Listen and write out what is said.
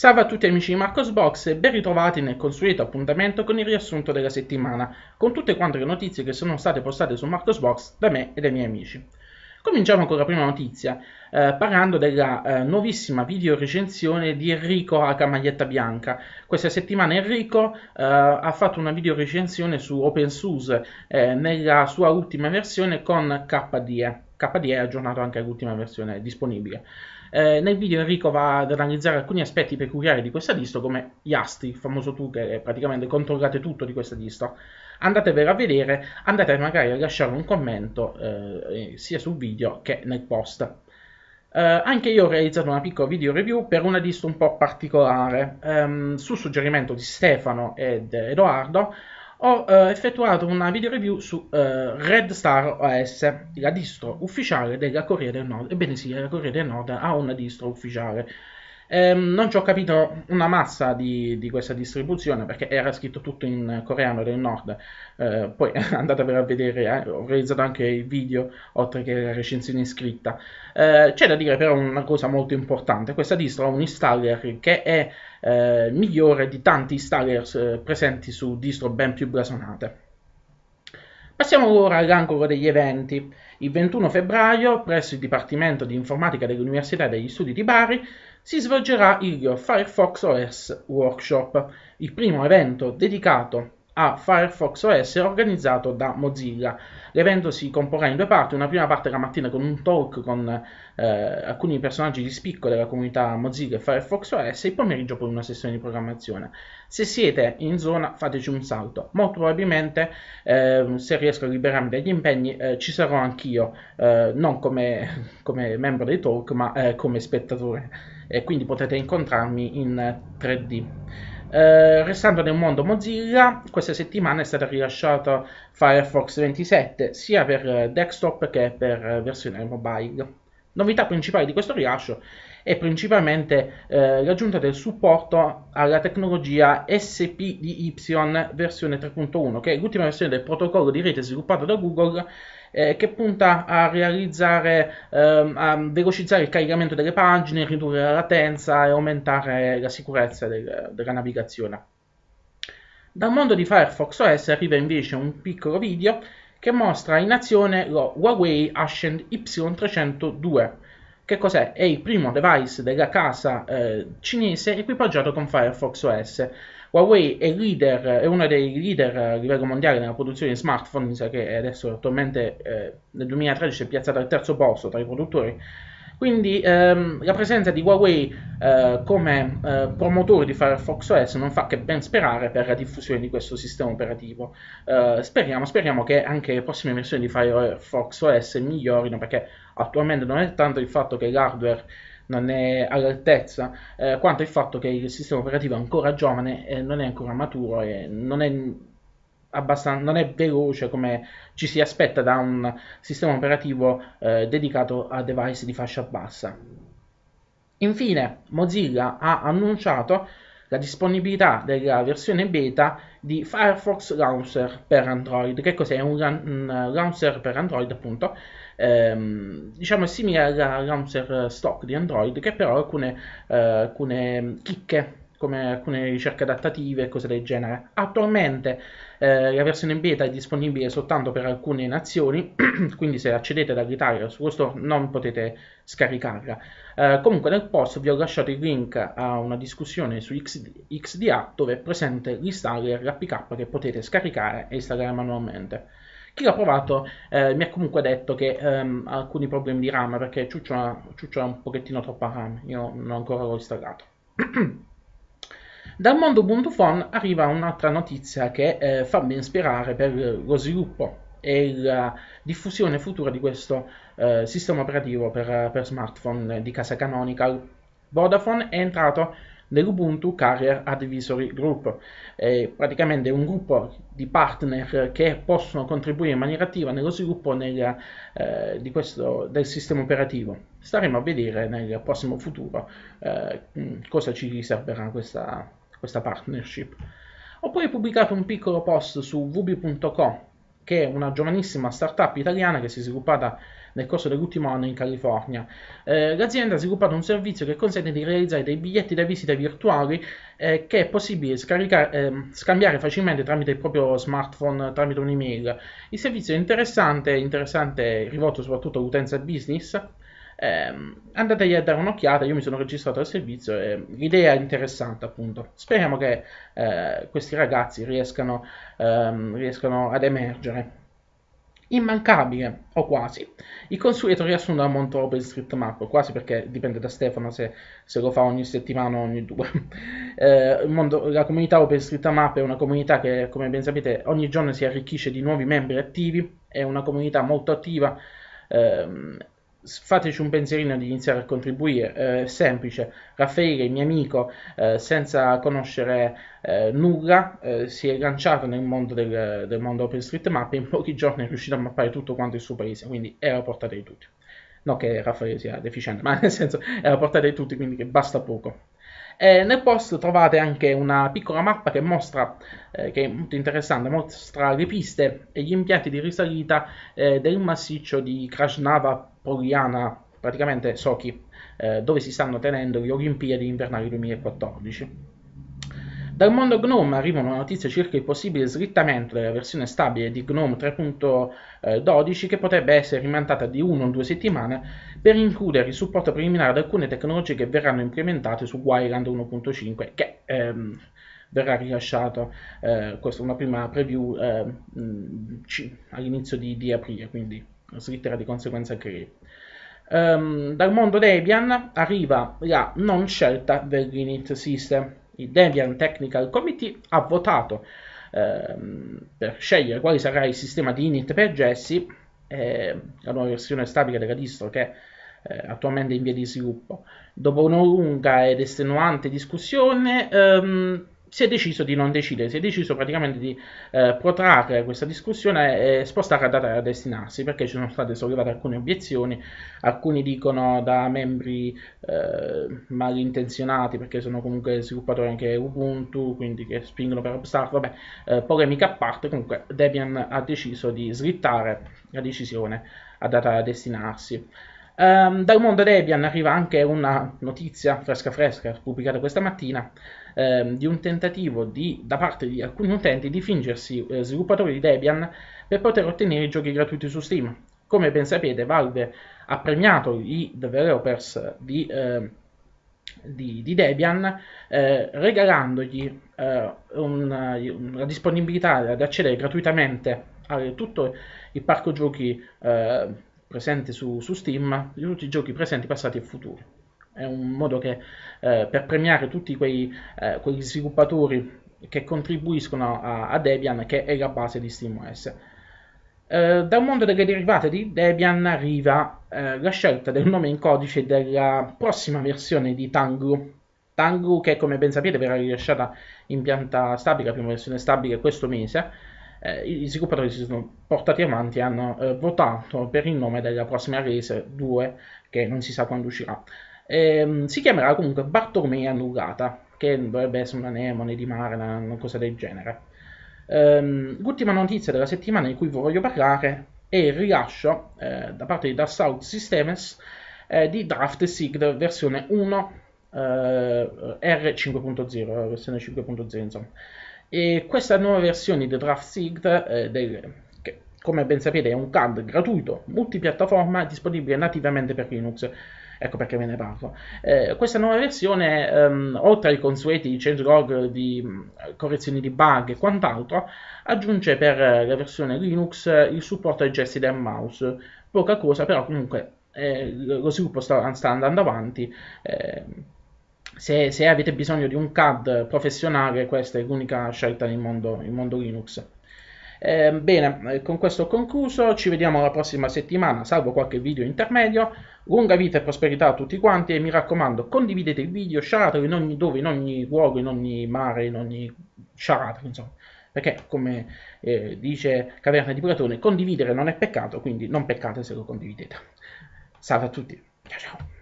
Salve a tutti amici di MarcosBox e ben ritrovati nel consueto appuntamento con il riassunto della settimana, con tutte quante le notizie che sono state postate su MarcosBox da me e dai miei amici. Cominciamo con la prima notizia, eh, parlando della eh, nuovissima video recensione di Enrico H. Maglietta Bianca. Questa settimana Enrico eh, ha fatto una video recensione su OpenSUSE eh, nella sua ultima versione con KDE. KDE ha aggiornato anche all'ultima versione disponibile. Eh, nel video Enrico va ad analizzare alcuni aspetti peculiari di questa distro, come Yasti, il famoso tool che praticamente controllate tutto di questa distro. Andatevelo a vedere, andate magari a lasciare un commento eh, sia sul video che nel post. Eh, anche io ho realizzato una piccola video review per una distro un po' particolare, ehm, su suggerimento di Stefano ed Edoardo ho eh, effettuato una video review su eh, Red Star OS, la distro ufficiale della Corriere del Nord. Ebbene sì, la Corriere del Nord ha una distro ufficiale Ehm, non ci ho capito una massa di, di, questa distribuzione perché era scritto tutto in coreano del nord. Eh, poi andatevelo a vedere, eh, ho realizzato anche il video oltre che la recensione scritta. Eh, c'è da dire però una cosa molto importante: questa distro ha un installer che è eh, migliore di tanti installer eh, presenti su distro ben più blasonate. Passiamo ora all'angolo degli eventi. Il 21 febbraio, presso il Dipartimento di Informatica dell'Università degli Studi di Bari, si svolgerà il Firefox OS Workshop, il primo evento dedicato a Firefox OS organizzato da Mozilla. L'evento si comporrà in due parti, una prima parte la mattina con un talk con eh, alcuni personaggi di spicco della comunità Mozilla e Firefox OS e il pomeriggio poi una sessione di programmazione. Se siete in zona fateci un salto, molto probabilmente eh, se riesco a liberarmi dagli impegni eh, ci sarò anch'io, eh, non come, come, membro dei talk ma eh, come spettatore e quindi potete incontrarmi in 3D. Eh, eh, restando nel mondo Mozilla, questa settimana è stata rilasciata Firefox 27 sia per eh, desktop che per eh, versione mobile. Novità principale di questo rilascio è principalmente eh, l'aggiunta del supporto alla tecnologia SPDY versione 3.1, che è l'ultima versione del protocollo di rete sviluppato da Google eh, che punta a realizzare, ehm, a velocizzare il caricamento delle pagine, ridurre la latenza e aumentare la sicurezza del, della navigazione. Dal mondo di Firefox OS arriva invece un piccolo video che mostra in azione lo Huawei Ascend Y302, che cos'è? È il primo device della casa eh, cinese equipaggiato con Firefox OS. Huawei è, leader, è uno dei leader a livello mondiale nella produzione di smartphone, mi sa che adesso attualmente eh, nel 2013 è piazzato al terzo posto tra i produttori. Quindi ehm, la presenza di Huawei eh, come eh, promotore di Firefox OS non fa che ben sperare per la diffusione di questo sistema operativo. Eh, speriamo, speriamo, che anche le prossime versioni di Firefox OS migliorino perché attualmente non è tanto il fatto che l'hardware non è all'altezza, eh, quanto il fatto che il sistema operativo è ancora giovane, eh, non è ancora maturo e non è Abbastan- non è veloce come ci si aspetta da un sistema operativo eh, dedicato a device di fascia bassa. Infine, Mozilla ha annunciato la disponibilità della versione beta di Firefox Launcher per Android. Che cos'è? Un, un launcher per Android, appunto. Ehm, diciamo è simile al launcher eh, stock di Android, che però ha alcune, eh, alcune chicche come alcune ricerche adattative e cose del genere. Attualmente eh, la versione beta è disponibile soltanto per alcune nazioni, quindi se accedete dall'Italia su questo non potete scaricarla. Eh, comunque nel post vi ho lasciato il link a una discussione su XD, XDA dove è presente l'installer, l'APK che potete scaricare e installare manualmente. Chi l'ha provato eh, mi ha comunque detto che ehm, ha alcuni problemi di RAM perché ciucciola, un pochettino troppa RAM, io non ancora l'ho installato. Dal mondo Ubuntu mondo.fon arriva un'altra notizia che eh, fa ben sperare per lo sviluppo e la diffusione futura di questo eh, sistema operativo per, per, smartphone di casa Canonical. Vodafone è entrato nell'Ubuntu Carrier Advisory Group, è praticamente un gruppo di partner che possono contribuire in maniera attiva nello sviluppo nel, eh, questo, del sistema operativo. Staremo a vedere nel prossimo futuro eh, cosa ci riserverà questa, questa partnership. Ho poi pubblicato un piccolo post su vubi.com, che è una giovanissima startup italiana che si è sviluppata nel corso dell'ultimo anno in California. Eh, l'azienda ha sviluppato un servizio che consente di realizzare dei biglietti da visita virtuali eh, che è possibile eh, scambiare facilmente tramite il proprio smartphone, tramite un'email. Il servizio è interessante, interessante rivolto soprattutto all'utenza business, ehm, andategli a dare un'occhiata, io mi sono registrato al servizio e l'idea è interessante appunto. Speriamo che eh, questi ragazzi riescano, ehm, riescano ad emergere. Immancabile, o quasi, il consueto riassunto da Monte OpenStreetMap, quasi perché dipende da Stefano se, se lo fa ogni settimana o ogni due. Eh, mondo, la comunità OpenStreetMap è una comunità che, come ben sapete, ogni giorno si arricchisce di nuovi membri attivi, è una comunità molto attiva, ehm, fateci un pensierino di iniziare a contribuire, eh, semplice, Raffaele, mio amico, eh, senza conoscere eh, nulla, eh, si è lanciato nel mondo del, del mondo OpenStreetMap e in pochi giorni è riuscito a mappare tutto quanto il suo paese, quindi era a portata di tutti. Non che Raffaele sia deficiente, ma nel senso era a portata di tutti, quindi che basta poco. E eh, nel post trovate anche una piccola mappa che mostra, eh, che è molto interessante, mostra le piste e gli impianti di risalita eh, del massiccio di Krasnava Oriana, praticamente Sochi, eh, dove si stanno tenendo le Olimpiadi invernali 2014. Dal mondo GNOME arrivano notizie circa il possibile slittamento della versione stabile di GNOME 3.12 che potrebbe essere rimandata di 1 o 2 settimane per includere il supporto preliminare ad alcune tecnologie che verranno implementate su Wireland 1.5 che ehm, verrà rilasciato, eh, questa è una prima preview eh, all'inizio di, di, aprile, quindi slitterà di conseguenza anche Um, dal mondo Debian arriva la non scelta del Linux System. Il Debian Technical Committee ha votato ehm, per scegliere quale sarà il sistema di init per Jesse, eh, la nuova versione stabile della distro che eh, attualmente è in via di sviluppo. Dopo una lunga ed estenuante discussione, ehm, si è deciso di non decidere, si è deciso praticamente di eh, protrarre questa discussione e spostare la data da destinarsi perché ci sono state sollevate alcune obiezioni, alcuni dicono da membri eh, malintenzionati perché sono comunque sviluppatori anche Ubuntu, quindi che spingono per obstacoli, vabbè, eh, polemica a parte, comunque Debian ha deciso di slittare la decisione a data da destinarsi. Um, dal mondo Debian arriva anche una notizia fresca fresca pubblicata questa mattina ehm, di un tentativo di, da parte di alcuni utenti di fingersi eh, sviluppatori di Debian per poter ottenere i giochi gratuiti su Steam. Come ben sapete, Valve ha premiato i developers di, eh, di, di Debian eh, regalandogli eh, una, una disponibilità ad accedere gratuitamente a tutto il parco giochi eh, presente su, su Steam, di tutti i giochi presenti, passati e futuri è un modo che, eh, per premiare tutti quei, eh, quegli sviluppatori che contribuiscono a, a, Debian, che è la base di SteamOS. Eh, dal mondo delle derivate di Debian arriva eh, la scelta del nome in codice della prossima versione di Tango. Tango che come ben sapete verrà rilasciata in pianta stabile, la prima versione stabile questo mese. Eh, I sviluppatori si sono portati avanti e hanno eh, votato per il nome della prossima release 2 che non si sa quando uscirà ehm, si chiamerà comunque Bartolomea Annullata, che dovrebbe essere una nemone di mare, una, una cosa del genere. Ehm, l'ultima notizia della settimana di cui voglio parlare è il rilascio eh, da parte di Dark Systems eh, di Draft Sigd versione 1 eh, R5.0, eh, versione 5.0 insomma. E questa nuova versione di Draft Sigd eh, che come ben sapete è un CAD gratuito multipiattaforma disponibile nativamente per Linux ecco perché ve ne parlo. Eh, questa nuova versione, ehm, oltre ai consueti change log di mm, correzioni di bug e quant'altro, aggiunge per eh, la versione Linux eh, il supporto ai gesti del mouse, poca cosa però comunque eh, lo sviluppo sta, sta andando avanti. Eh, se, se, avete bisogno di un CAD professionale, questa è l'unica scelta nel mondo, mondo Linux. Eh, bene, con questo ho concluso, ci vediamo la prossima settimana, salvo qualche video intermedio. Lunga vita e prosperità a tutti quanti e mi raccomando condividete il video, sharatelo in ogni dove, in ogni luogo, in ogni mare, in ogni... sharatelo insomma. Perché, come eh, dice Caverna di Platone, condividere non è peccato, quindi non peccate se lo condividete. Salve a tutti, ciao ciao!